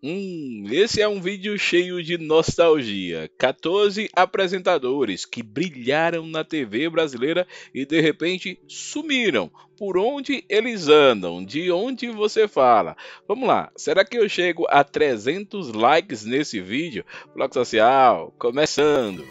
Hum, esse é um vídeo cheio de nostalgia. 14 apresentadores que brilharam na TV brasileira e de repente sumiram. Por onde eles andam? De onde você fala? Vamos lá, será que eu chego a 300 likes nesse vídeo? Bloco Social, começando!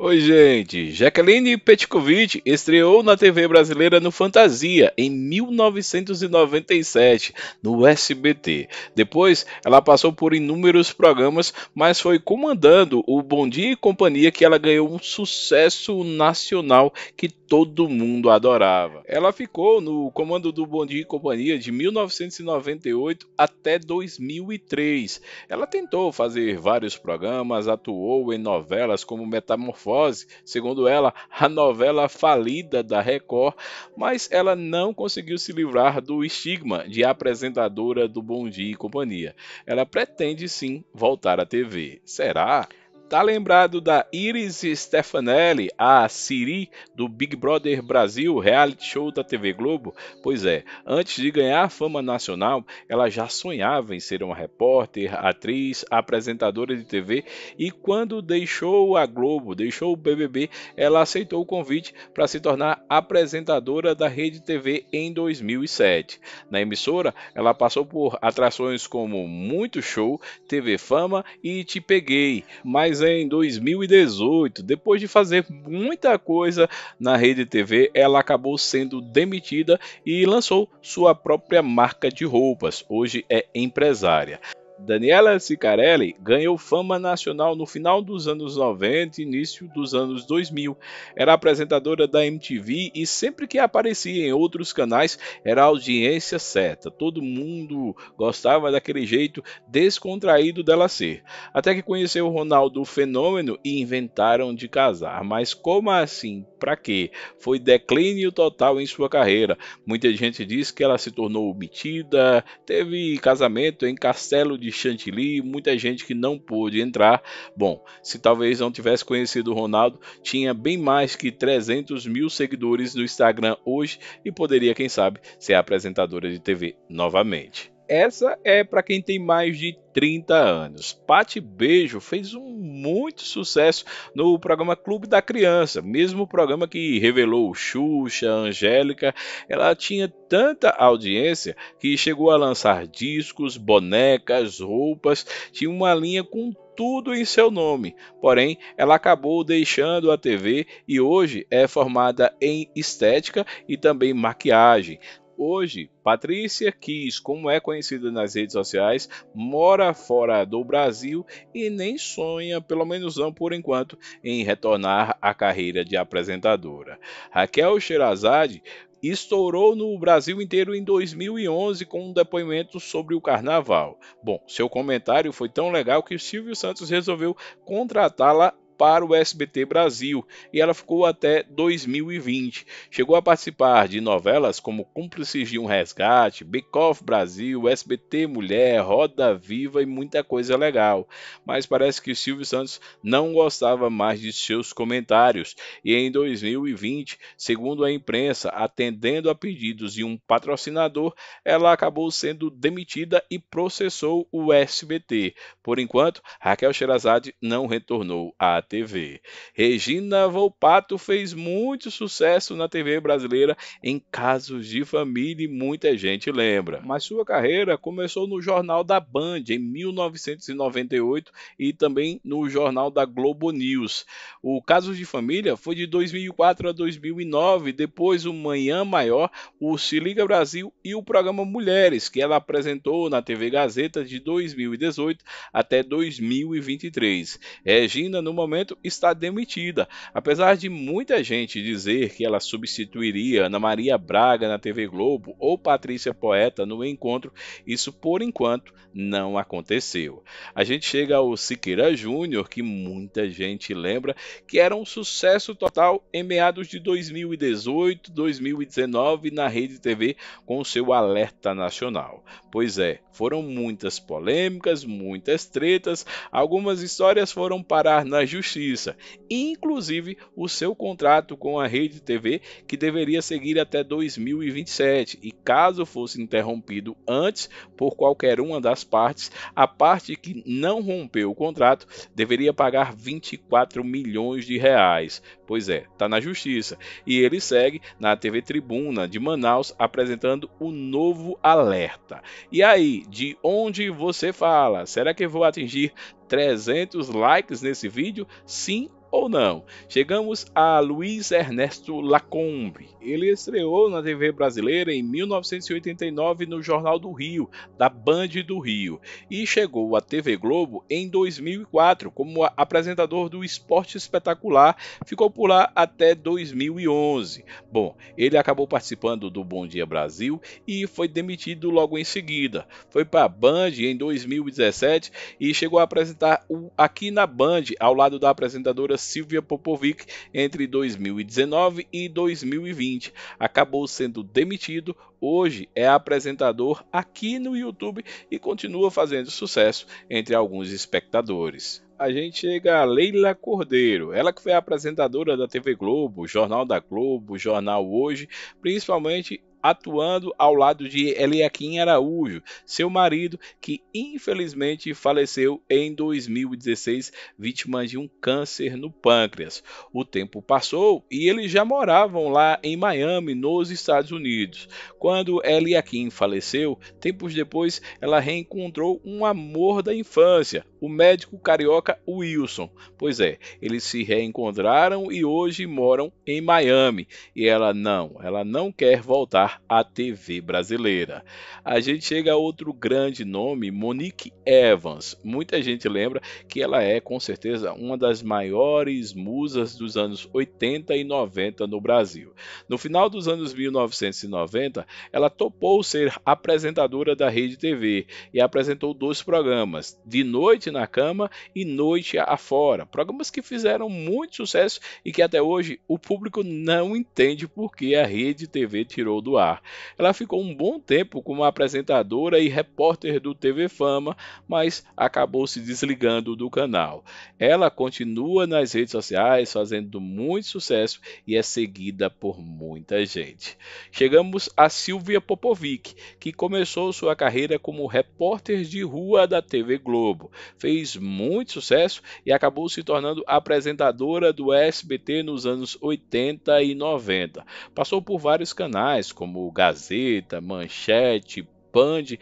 Oi, gente. Jacqueline Petkovic estreou na TV brasileira no Fantasia em 1997, no SBT. Depois, ela passou por inúmeros programas, mas foi comandando o Bom Dia e Companhia que ela ganhou um sucesso nacional que todo mundo adorava. Ela ficou no comando do Bom Dia e Companhia de 1998 até 2003. Ela tentou fazer vários programas, atuou em novelas como Metamorfose Metamorfose, segundo ela, a novela falida da Record, mas ela não conseguiu se livrar do estigma de apresentadora do Bom Dia e Companhia. Ela pretende sim voltar à TV. Será? Tá lembrado da Iris Stefanelli, a Siri do Big Brother Brasil, reality show da TV Globo? Pois é, antes de ganhar a fama nacional, ela já sonhava em ser uma repórter, atriz, apresentadora de TV e quando deixou a Globo, deixou o BBB, ela aceitou o convite para se tornar apresentadora da Rede TV em 2007. Na emissora, ela passou por atrações como Muito Show, TV Fama e Te Peguei, mas em 2018. Depois de fazer muita coisa na rede TV, ela acabou sendo demitida e lançou sua própria marca de roupas. Hoje é empresária. Daniela Sicarelli ganhou fama nacional no final dos anos 90 e início dos anos 2000. Era apresentadora da MTV e sempre que aparecia em outros canais era audiência certa. Todo mundo gostava daquele jeito descontraído dela ser. Até que conheceu Ronaldo Fenômeno e inventaram de casar. Mas como assim? Para quê? Foi declínio total em sua carreira. Muita gente diz que ela se tornou obtida, teve casamento em castelo de de Chantilly, muita gente que não pôde entrar. Bom, se talvez não tivesse conhecido o Ronaldo, tinha bem mais que 300 mil seguidores no Instagram hoje e poderia, quem sabe, ser apresentadora de TV novamente essa é para quem tem mais de 30 anos. Pati Beijo fez um muito sucesso no programa Clube da Criança, mesmo programa que revelou Xuxa, Angélica. Ela tinha tanta audiência que chegou a lançar discos, bonecas, roupas, tinha uma linha com tudo em seu nome. Porém, ela acabou deixando a TV e hoje é formada em estética e também maquiagem. Hoje, Patrícia Kiss, como é conhecida nas redes sociais, mora fora do Brasil e nem sonha, pelo menos não por enquanto, em retornar à carreira de apresentadora. Raquel Sherazade estourou no Brasil inteiro em 2011 com um depoimento sobre o carnaval. Bom, seu comentário foi tão legal que o Silvio Santos resolveu contratá-la para o SBT Brasil e ela ficou até 2020. Chegou a participar de novelas como Cúmplices de um Resgate, Bake Off Brasil, SBT Mulher, Roda Viva e muita coisa legal. Mas parece que Silvio Santos não gostava mais de seus comentários e em 2020, segundo a imprensa, atendendo a pedidos de um patrocinador, ela acabou sendo demitida e processou o SBT. Por enquanto, Raquel Sherazade não retornou à TV. Regina Volpato fez muito sucesso na TV brasileira em casos de família e muita gente lembra. Mas sua carreira começou no Jornal da Band em 1998 e também no Jornal da Globo News. O Casos de Família foi de 2004 a 2009, depois o Manhã Maior, o Se Liga Brasil e o programa Mulheres, que ela apresentou na TV Gazeta de 2018 até 2023. Regina, no momento momento está demitida. Apesar de muita gente dizer que ela substituiria Ana Maria Braga na TV Globo ou Patrícia Poeta no encontro, isso por enquanto não aconteceu. A gente chega ao Siqueira Júnior, que muita gente lembra que era um sucesso total em meados de 2018, 2019 na Rede TV com seu alerta nacional. Pois é, foram muitas polêmicas, muitas tretas, algumas histórias foram parar na justiça Justiça, inclusive o seu contrato com a rede TV, que deveria seguir até 2027, e caso fosse interrompido antes por qualquer uma das partes, a parte que não rompeu o contrato deveria pagar 24 milhões de reais. Pois é, está na justiça. E ele segue na TV Tribuna de Manaus apresentando o novo alerta. E aí, de onde você fala? Será que eu vou atingir 300 likes nesse vídeo? Sim ou não. Chegamos a Luiz Ernesto Lacombe. Ele estreou na TV brasileira em 1989 no Jornal do Rio, da Band do Rio, e chegou à TV Globo em 2004 como apresentador do Esporte Espetacular. Ficou por lá até 2011. Bom, ele acabou participando do Bom Dia Brasil e foi demitido logo em seguida. Foi para a Band em 2017 e chegou a apresentar o Aqui na Band ao lado da apresentadora Silvia Popovic entre 2019 e 2020. Acabou sendo demitido, hoje é apresentador aqui no YouTube e continua fazendo sucesso entre alguns espectadores a gente chega a Leila Cordeiro, ela que foi apresentadora da TV Globo, Jornal da Globo, Jornal Hoje, principalmente atuando ao lado de Eliakim Araújo, seu marido, que infelizmente faleceu em 2016, vítima de um câncer no pâncreas. O tempo passou e eles já moravam lá em Miami, nos Estados Unidos. Quando Eliakim faleceu, tempos depois, ela reencontrou um amor da infância, o médico carioca Wilson. Pois é, eles se reencontraram e hoje moram em Miami. E ela não, ela não quer voltar a TV brasileira. A gente chega a outro grande nome, Monique Evans. Muita gente lembra que ela é com certeza uma das maiores musas dos anos 80 e 90 no Brasil. No final dos anos 1990, ela topou ser apresentadora da Rede TV e apresentou dois programas, De Noite na Cama e Noite Afora, programas que fizeram muito sucesso e que até hoje o público não entende por que a Rede TV tirou do ar. Ela ficou um bom tempo como apresentadora e repórter do TV Fama, mas acabou se desligando do canal. Ela continua nas redes sociais fazendo muito sucesso e é seguida por muita gente. Chegamos a Silvia Popovic, que começou sua carreira como repórter de rua da TV Globo. Fez muito sucesso e acabou se tornando apresentadora do SBT nos anos 80 e 90. Passou por vários canais, como como Gazeta, Manchete, Band.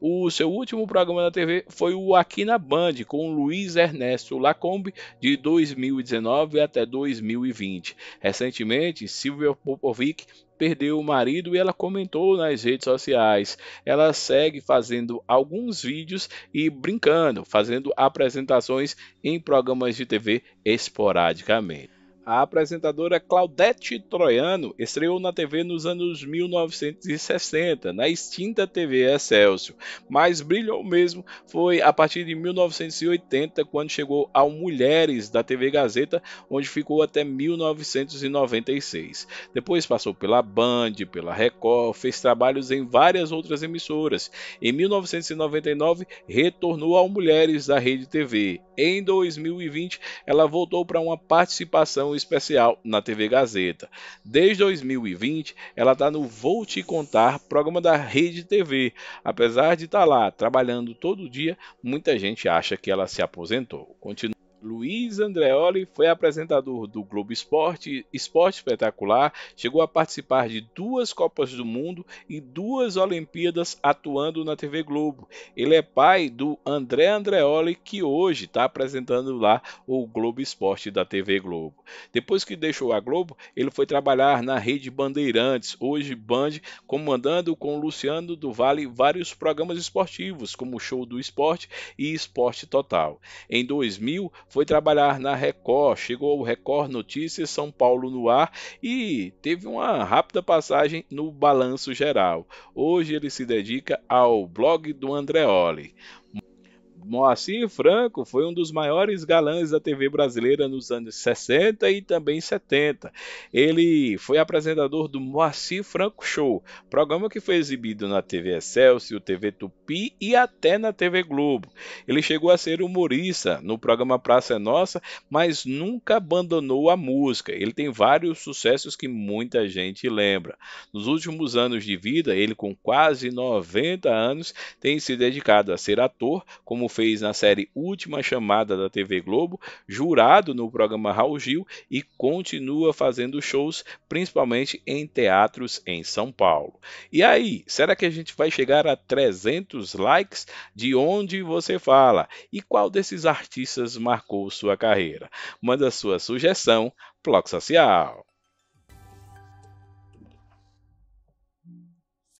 O seu último programa na TV foi o Aqui na Band, com Luiz Ernesto Lacombe, de 2019 até 2020. Recentemente, Silvia Popovic perdeu o marido e ela comentou nas redes sociais. Ela segue fazendo alguns vídeos e brincando, fazendo apresentações em programas de TV esporadicamente. A apresentadora Claudete Troiano estreou na TV nos anos 1960, na extinta TV Excelsior, mas brilhou mesmo foi a partir de 1980, quando chegou ao Mulheres da TV Gazeta, onde ficou até 1996. Depois passou pela Band, pela Record, fez trabalhos em várias outras emissoras. Em 1999, retornou ao Mulheres da Rede TV. Em 2020, ela voltou para uma participação especial na TV Gazeta. Desde 2020, ela está no Vou Te Contar, programa da Rede TV. Apesar de estar tá lá trabalhando todo dia, muita gente acha que ela se aposentou. Continua Luiz Andreoli foi apresentador do Globo Esporte, Esporte Espetacular, chegou a participar de duas Copas do Mundo e duas Olimpíadas atuando na TV Globo. Ele é pai do André Andreoli, que hoje está apresentando lá o Globo Esporte da TV Globo. Depois que deixou a Globo, ele foi trabalhar na Rede Bandeirantes, hoje Band, comandando com Luciano do Vale vários programas esportivos, como Show do Esporte e Esporte Total. Em 2000, foi trabalhar na Record, chegou ao Record Notícias São Paulo no ar e teve uma rápida passagem no Balanço Geral. Hoje ele se dedica ao blog do Andreoli. Moacir assim, Franco foi um dos maiores galãs da TV brasileira nos anos 60 e também 70. Ele foi apresentador do Moacir Franco Show, programa que foi exibido na TV Excelsior, TV Tupi e até na TV Globo. Ele chegou a ser humorista no programa Praça é Nossa, mas nunca abandonou a música. Ele tem vários sucessos que muita gente lembra. Nos últimos anos de vida, ele com quase 90 anos, tem se dedicado a ser ator, como fez na série Última Chamada da TV Globo, jurado no programa Raul Gil e continua fazendo shows, principalmente em teatros em São Paulo. E aí, será que a gente vai chegar a 300 likes? De onde você fala? E qual desses artistas marcou sua carreira? Manda sua sugestão, Bloco Social.